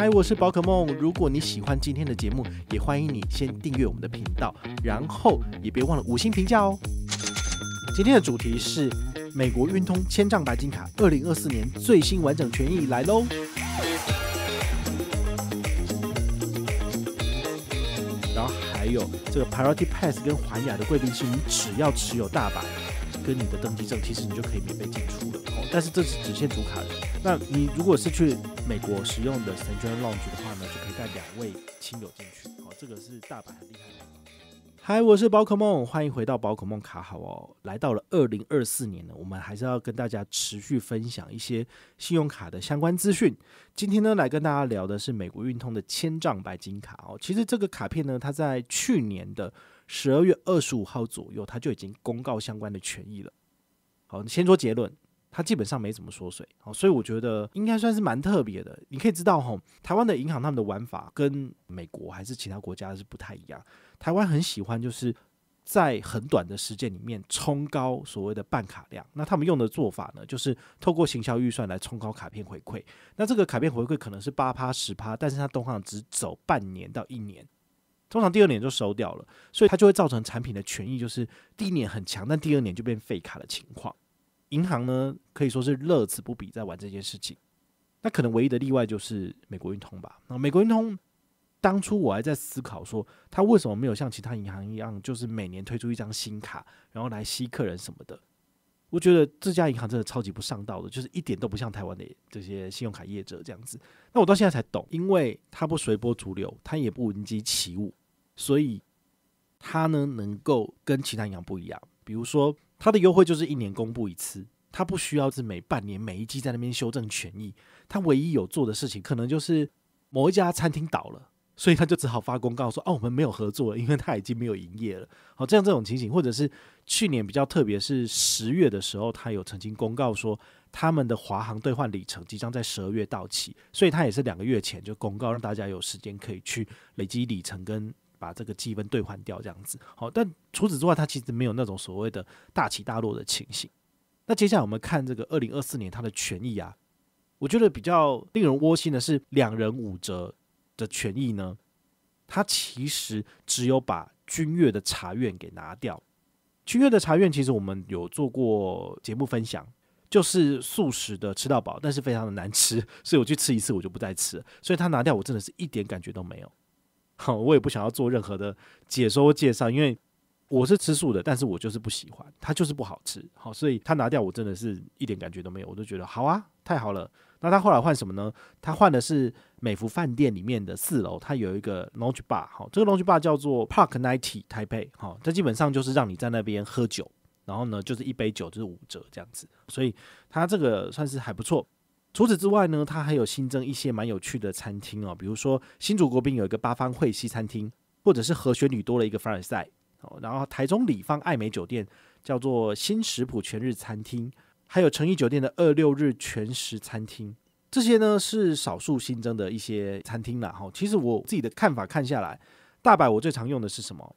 嗨，我是宝可梦。如果你喜欢今天的节目，也欢迎你先订阅我们的频道，然后也别忘了五星评价哦。今天的主题是美国运通千丈白金卡二零二四年最新完整权益来喽。然后还有这个 Priority Pass 跟环亚的贵宾室，你只要持有大版跟你的登记证，其实你就可以免费进出了。哦，但是这是只限主卡的。那你如果是去美国使用的 St. John lounge 的话呢，就可以带两位亲友进去。好，这个是大阪很厉害的。h 我是宝可梦，欢迎回到宝可梦卡好哦。来到了二零二四年呢，我们还是要跟大家持续分享一些信用卡的相关资讯。今天呢，来跟大家聊的是美国运通的千丈白金卡哦。其实这个卡片呢，它在去年的十二月二十五号左右，它就已经公告相关的权益了。好，先说结论。它基本上没怎么缩水，所以我觉得应该算是蛮特别的。你可以知道，吼，台湾的银行他们的玩法跟美国还是其他国家是不太一样。台湾很喜欢就是在很短的时间里面冲高所谓的办卡量。那他们用的做法呢，就是透过行销预算来冲高卡片回馈。那这个卡片回馈可能是八趴十趴，但是它通常只走半年到一年，通常第二年就收掉了，所以它就会造成产品的权益就是第一年很强，但第二年就变废卡的情况。银行呢可以说是乐此不疲在玩这件事情，那可能唯一的例外就是美国运通吧。那美国运通当初我还在思考说，他为什么没有像其他银行一样，就是每年推出一张新卡，然后来吸客人什么的？我觉得这家银行真的超级不上道的，就是一点都不像台湾的这些信用卡业者这样子。那我到现在才懂，因为他不随波逐流，他也不闻鸡起舞，所以他呢能够跟其他银行不一样，比如说。它的优惠就是一年公布一次，它不需要是每半年每一季在那边修正权益。它唯一有做的事情，可能就是某一家餐厅倒了，所以他就只好发公告说：“哦，我们没有合作，了，因为它已经没有营业了。”好，这样这种情形，或者是去年比较特别，是十月的时候，他有曾经公告说，他们的华航兑换里程即将在十二月到期，所以他也是两个月前就公告让大家有时间可以去累积里程跟。把这个积分兑换掉，这样子好。但除此之外，它其实没有那种所谓的大起大落的情形。那接下来我们看这个二零二四年它的权益啊，我觉得比较令人窝心的是两人五折的权益呢，它其实只有把君悦的茶院给拿掉。君悦的茶院其实我们有做过节目分享，就是素食的吃到饱，但是非常的难吃，所以我去吃一次我就不再吃。所以它拿掉，我真的是一点感觉都没有。好，我也不想要做任何的解说介绍，因为我是吃素的，但是我就是不喜欢它，就是不好吃。好，所以它拿掉，我真的是一点感觉都没有，我都觉得好啊，太好了。那他后来换什么呢？他换的是美孚饭店里面的四楼，它有一个 lounge bar 好，这个 lounge bar 叫做 Park Ninety Taipei 好，它基本上就是让你在那边喝酒，然后呢，就是一杯酒就是五折这样子，所以它这个算是还不错。除此之外呢，它还有新增一些蛮有趣的餐厅哦，比如说新竹国宾有一个八方会西餐厅，或者是和旋旅多了一个凡尔赛哦，然后台中礼方爱美酒店叫做新食谱全日餐厅，还有诚意酒店的二六日全食餐厅，这些呢是少数新增的一些餐厅了哈。其实我自己的看法看下来，大阪我最常用的是什么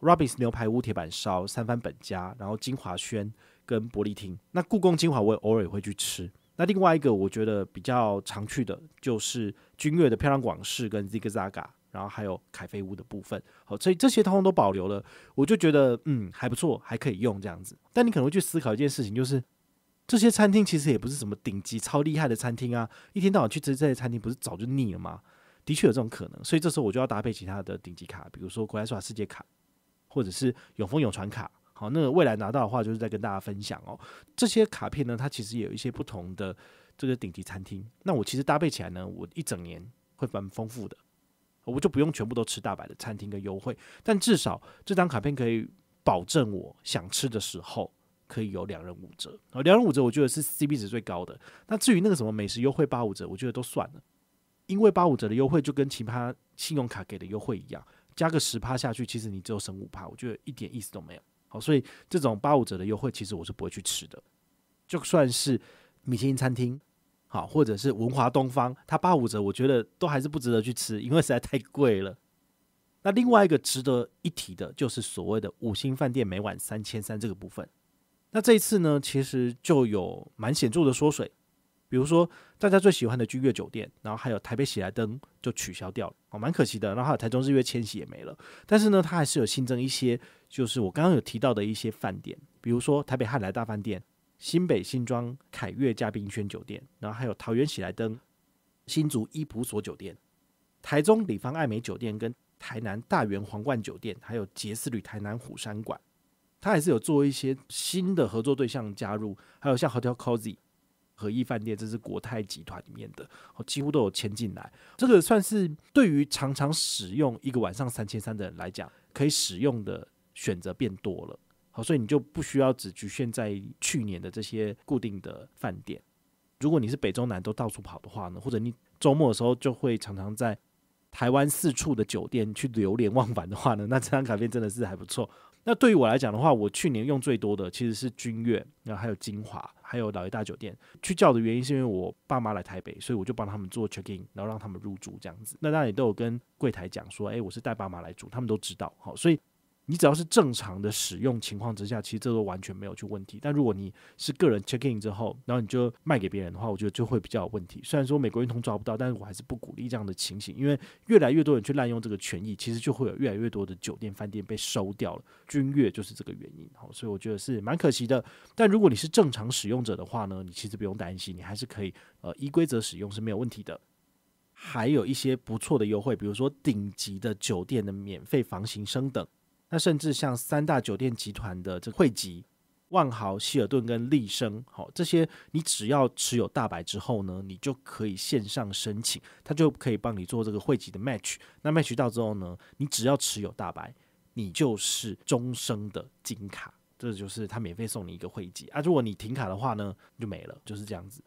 ？Robins 牛排屋铁板烧、三番本家，然后金华轩跟玻璃厅。那故宫金华我也偶尔会去吃。那另外一个我觉得比较常去的就是君悦的漂亮广式跟 Zigzag，a 然后还有凯菲屋的部分，好，所以这些通通都保留了，我就觉得嗯还不错，还可以用这样子。但你可能会去思考一件事情，就是这些餐厅其实也不是什么顶级超厉害的餐厅啊，一天到晚去吃这些餐厅不是早就腻了吗？的确有这种可能，所以这时候我就要搭配其他的顶级卡，比如说国泰世世界卡，或者是永丰永传卡。好，那未来拿到的话，就是在跟大家分享哦。这些卡片呢，它其实也有一些不同的这个顶级餐厅。那我其实搭配起来呢，我一整年会蛮丰富的，我就不用全部都吃大白的餐厅跟优惠。但至少这张卡片可以保证，我想吃的时候可以有两人五折。啊，两人五折，我觉得是 CP 值最高的。那至于那个什么美食优惠八五折，我觉得都算了，因为八五折的优惠就跟其他信用卡给的优惠一样，加个十趴下去，其实你只有省五趴，我觉得一点意思都没有。所以这种八五折的优惠，其实我是不会去吃的。就算是米其林餐厅，好，或者是文华东方，它八五折，我觉得都还是不值得去吃，因为实在太贵了。那另外一个值得一提的，就是所谓的五星饭店每晚三千三这个部分。那这一次呢，其实就有蛮显著的缩水。比如说，大家最喜欢的君悦酒店，然后还有台北喜来登就取消掉了，哦，蛮可惜的。然后还有台中日月千禧也没了，但是呢，它还是有新增一些，就是我刚刚有提到的一些饭店，比如说台北汉来大饭店、新北新庄凯悦嘉宾轩酒店，然后还有桃园喜来登、新竹伊普索酒店、台中礼方爱美酒店跟台南大园皇冠酒店，还有杰斯旅台南虎山馆，它还是有做一些新的合作对象加入，还有像 Hotel Cozy。和一饭店，这是国泰集团里面的，好，几乎都有签进来。这个算是对于常常使用一个晚上三千三的人来讲，可以使用的选择变多了。好，所以你就不需要只局限在去年的这些固定的饭店。如果你是北中南都到处跑的话呢，或者你周末的时候就会常常在台湾四处的酒店去流连忘返的话呢，那这张卡片真的是还不错。那对于我来讲的话，我去年用最多的其实是君悦，然后还有金华，还有老爷大酒店。去叫的原因是因为我爸妈来台北，所以我就帮他们做 check in，然后让他们入住这样子。那当然也都有跟柜台讲说，哎，我是带爸妈来住，他们都知道。好，所以。你只要是正常的使用情况之下，其实这都完全没有去问题。但如果你是个人 check in 之后，然后你就卖给别人的话，我觉得就会比较有问题。虽然说美国运通抓不到，但是我还是不鼓励这样的情形，因为越来越多人去滥用这个权益，其实就会有越来越多的酒店、饭店被收掉了。君悦就是这个原因，好，所以我觉得是蛮可惜的。但如果你是正常使用者的话呢，你其实不用担心，你还是可以呃依规则使用是没有问题的。还有一些不错的优惠，比如说顶级的酒店的免费房型升等。那甚至像三大酒店集团的这个集，万豪、希尔顿跟丽生，好这些，你只要持有大白之后呢，你就可以线上申请，他就可以帮你做这个汇集的 match。那 match 到之后呢，你只要持有大白，你就是终生的金卡，这就是他免费送你一个汇集啊。如果你停卡的话呢，就没了，就是这样子。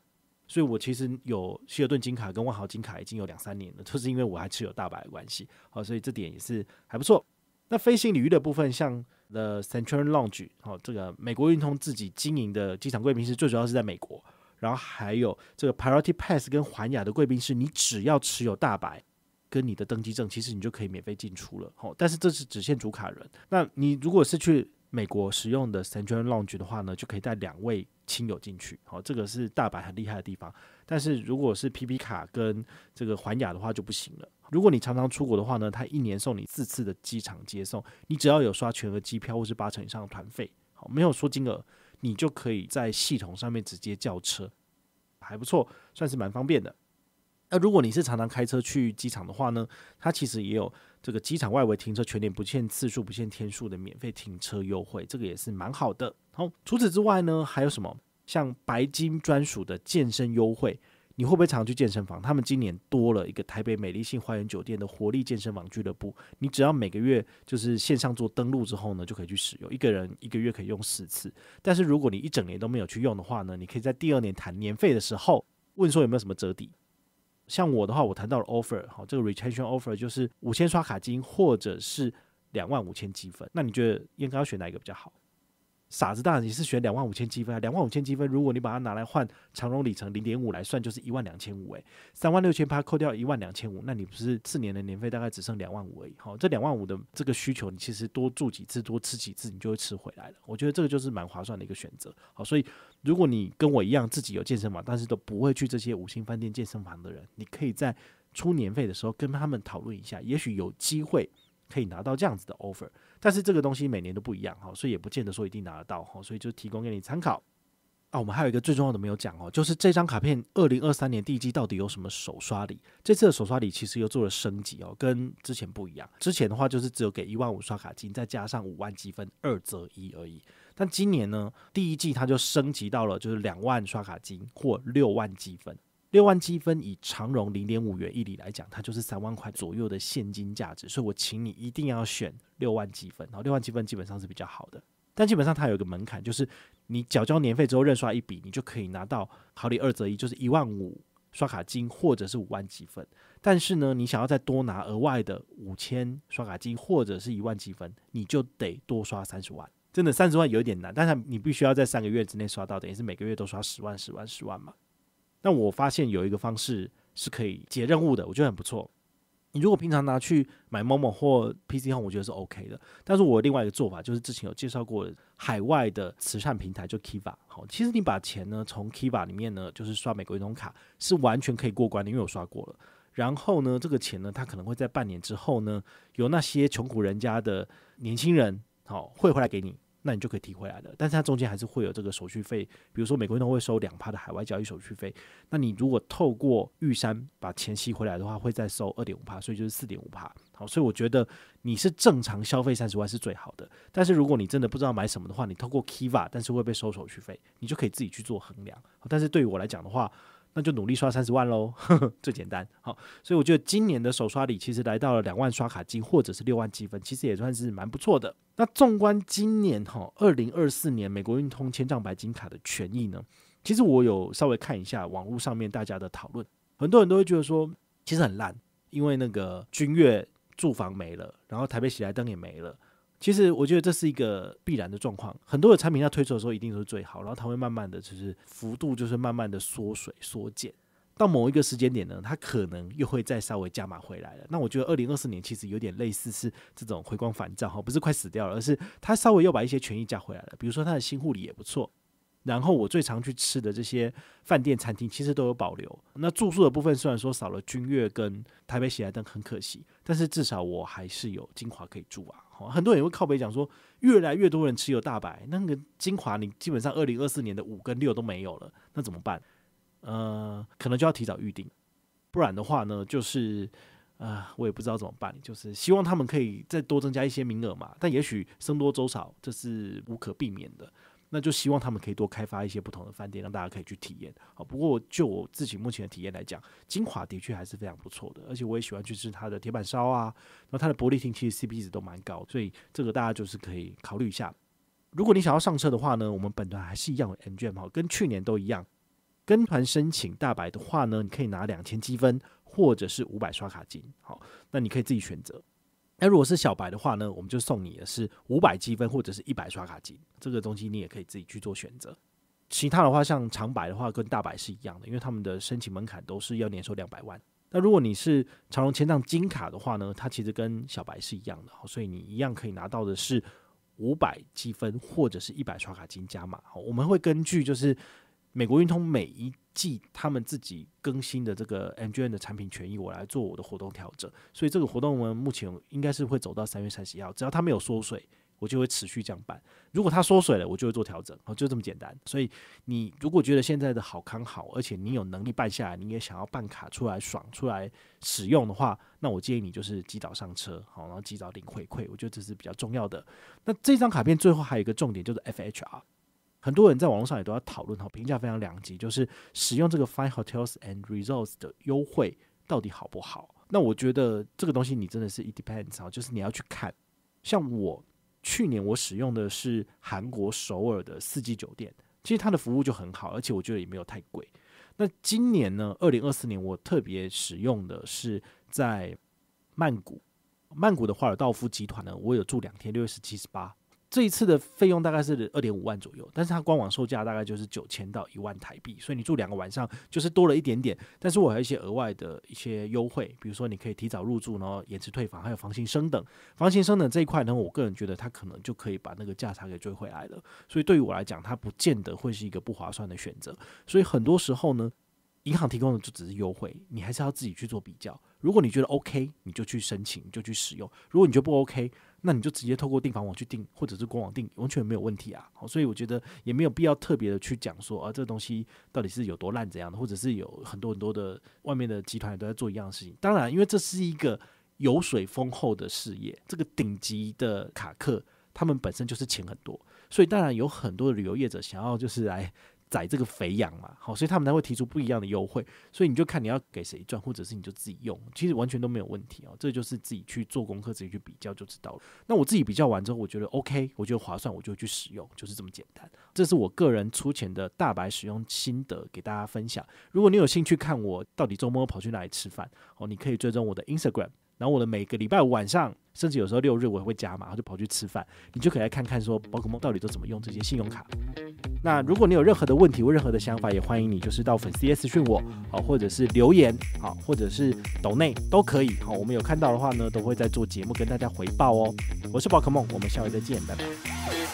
所以，我其实有希尔顿金卡跟万豪金卡已经有两三年了，就是因为我还持有大白的关系，好，所以这点也是还不错。那飞行领域的部分，像呃 Central Lounge 哦，这个美国运通自己经营的机场贵宾室，最主要是在美国，然后还有这个 Priority Pass 跟环亚的贵宾室，你只要持有大白跟你的登机证，其实你就可以免费进出了。哦，但是这是只限主卡人。那你如果是去美国使用的 Central Lounge 的话呢，就可以带两位亲友进去。哦，这个是大白很厉害的地方。但是如果是皮皮卡跟这个环亚的话就不行了。如果你常常出国的话呢，它一年送你四次的机场接送，你只要有刷全额机票或是八成以上的团费，好，没有说金额，你就可以在系统上面直接叫车，还不错，算是蛮方便的。那如果你是常常开车去机场的话呢，它其实也有这个机场外围停车全年不限次数、不限天数的免费停车优惠，这个也是蛮好的。好，除此之外呢还有什么？像白金专属的健身优惠，你会不会常去健身房？他们今年多了一个台北美丽信花园酒店的活力健身房俱乐部，你只要每个月就是线上做登录之后呢，就可以去使用，一个人一个月可以用四次。但是如果你一整年都没有去用的话呢，你可以在第二年谈年费的时候问说有没有什么折抵。像我的话，我谈到了 offer 好，这个 retention offer 就是五千刷卡金或者是两万五千积分，那你觉得应该要选哪一个比较好？傻子，大你是选两万五千积分啊。两万五千积分，如果你把它拿来换长荣里程零点五来算，就是一万两千五。诶，三万六千帕扣掉一万两千五，那你不是次年的年费大概只剩两万五而已？好，这两万五的这个需求，你其实多住几次、多吃几次，你就会吃回来了。我觉得这个就是蛮划算的一个选择。好，所以如果你跟我一样自己有健身房，但是都不会去这些五星饭店健身房的人，你可以在出年费的时候跟他们讨论一下，也许有机会可以拿到这样子的 offer。但是这个东西每年都不一样哈，所以也不见得说一定拿得到哈，所以就提供给你参考啊。我们还有一个最重要的没有讲哦，就是这张卡片二零二三年第一季到底有什么手刷礼？这次的手刷礼其实又做了升级哦，跟之前不一样。之前的话就是只有给一万五刷卡金，再加上五万积分，二择一而已。但今年呢，第一季它就升级到了就是两万刷卡金或六万积分。六万积分以长荣零点五元一里来讲，它就是三万块左右的现金价值，所以我请你一定要选六万积分。然后六万积分基本上是比较好的，但基本上它有一个门槛，就是你缴交年费之后认刷一笔，你就可以拿到好礼二折一，就是一万五刷卡金或者是五万积分。但是呢，你想要再多拿额外的五千刷卡金或者是一万积分，你就得多刷三十万。真的三十万有点难，但是你必须要在三个月之内刷到，等于是每个月都刷十万、十万、十万嘛。那我发现有一个方式是可以解任务的，我觉得很不错。你如果平常拿去买某某或 PC Home，我觉得是 OK 的。但是我另外一个做法就是之前有介绍过海外的慈善平台，就 Kiva。好，其实你把钱呢从 Kiva 里面呢，就是刷美国运动卡是完全可以过关的，因为我刷过了。然后呢，这个钱呢，它可能会在半年之后呢，有那些穷苦人家的年轻人好汇回来给你。那你就可以提回来的，但是它中间还是会有这个手续费，比如说美国银行会收两帕的海外交易手续费。那你如果透过玉山把钱吸回来的话，会再收二点五帕，所以就是四点五帕。好，所以我觉得你是正常消费三十万是最好的。但是如果你真的不知道买什么的话，你透过 k i v a 但是会被收手续费，你就可以自己去做衡量。但是对于我来讲的话，那就努力刷三十万喽，最简单。好，所以我觉得今年的首刷礼其实来到了两万刷卡金或者是六万积分，其实也算是蛮不错的。那纵观今年哈，二零二四年美国运通千丈白金卡的权益呢，其实我有稍微看一下网络上面大家的讨论，很多人都会觉得说其实很烂，因为那个君越住房没了，然后台北喜来登也没了。其实我觉得这是一个必然的状况。很多的产品它推出的时候一定是最好，然后它会慢慢的，就是幅度就是慢慢的缩水缩减。到某一个时间点呢，它可能又会再稍微加码回来了。那我觉得二零二四年其实有点类似是这种回光返照哈，不是快死掉了，而是它稍微又把一些权益加回来了。比如说它的新护理也不错。然后我最常去吃的这些饭店餐厅，其实都有保留。那住宿的部分虽然说少了君悦跟台北喜来登，很可惜，但是至少我还是有精华可以住啊。很多人会靠北讲说，越来越多人持有大白，那个精华你基本上二零二四年的五跟六都没有了，那怎么办？呃，可能就要提早预定，不然的话呢，就是啊，我也不知道怎么办，就是希望他们可以再多增加一些名额嘛。但也许僧多粥少，这是无可避免的。那就希望他们可以多开发一些不同的饭店，让大家可以去体验。好，不过就我自己目前的体验来讲，金华的确还是非常不错的，而且我也喜欢去吃它的铁板烧啊。然后它的玻璃庭其实 CP 值都蛮高，所以这个大家就是可以考虑一下。如果你想要上车的话呢，我们本团还是一样的 N 卷哈，跟去年都一样。跟团申请大白的话呢，你可以拿两千积分或者是五百刷卡金，好，那你可以自己选择。那如果是小白的话呢，我们就送你的是五百积分或者是一百刷卡金，这个东西你也可以自己去做选择。其他的话，像长白的话跟大白是一样的，因为他们的申请门槛都是要年收两百万。那如果你是长隆千账金卡的话呢，它其实跟小白是一样的，所以你一样可以拿到的是五百积分或者是一百刷卡金加码。好，我们会根据就是。美国运通每一季他们自己更新的这个 MGM 的产品权益，我来做我的活动调整。所以这个活动我们目前应该是会走到三月三十一号，只要它没有缩水，我就会持续这样办。如果它缩水了，我就会做调整。好，就这么简单。所以你如果觉得现在的好康好，而且你有能力办下来，你也想要办卡出来爽出来使用的话，那我建议你就是及早上车，好，然后及早领回馈。我觉得这是比较重要的。那这张卡片最后还有一个重点就是 FHR。很多人在网络上也都要讨论哈，评价非常两极，就是使用这个 f i n e Hotels and Resorts 的优惠到底好不好？那我觉得这个东西你真的是 It depends，哈，就是你要去看。像我去年我使用的是韩国首尔的四季酒店，其实它的服务就很好，而且我觉得也没有太贵。那今年呢，二零二四年我特别使用的是在曼谷，曼谷的华尔道夫集团呢，我有住两天，六月十七十八。这一次的费用大概是二点五万左右，但是它官网售价大概就是九千到一万台币，所以你住两个晚上就是多了一点点。但是我还有一些额外的一些优惠，比如说你可以提早入住，然后延迟退房，还有房型升等。房型升等这一块呢，我个人觉得它可能就可以把那个价差给追回来了。所以对于我来讲，它不见得会是一个不划算的选择。所以很多时候呢。银行提供的就只是优惠，你还是要自己去做比较。如果你觉得 OK，你就去申请，就去使用；如果你觉得不 OK，那你就直接透过订房网去订，或者是官网订，完全没有问题啊。所以我觉得也没有必要特别的去讲说啊，这个东西到底是有多烂怎样的，或者是有很多很多的外面的集团都在做一样的事情。当然，因为这是一个油水丰厚的事业，这个顶级的卡克他们本身就是钱很多，所以当然有很多的旅游业者想要就是来。宰这个肥羊嘛，好，所以他们才会提出不一样的优惠。所以你就看你要给谁赚，或者是你就自己用，其实完全都没有问题哦。这就是自己去做功课，自己去比较就知道了。那我自己比较完之后，我觉得 OK，我觉得划算，我就去使用，就是这么简单。这是我个人出钱的大白使用心得给大家分享。如果你有兴趣看我到底周末跑去哪里吃饭，哦，你可以追踪我的 Instagram。然后我的每个礼拜五晚上，甚至有时候六日，我也会加嘛，然后就跑去吃饭。你就可以来看看说，宝可梦到底都怎么用这些信用卡。那如果你有任何的问题或任何的想法，也欢迎你就是到粉丝 S 讯我，好，或者是留言，好，或者是抖内都可以，好，我们有看到的话呢，都会在做节目跟大家回报哦。我是宝可梦，我们下回再见，拜拜。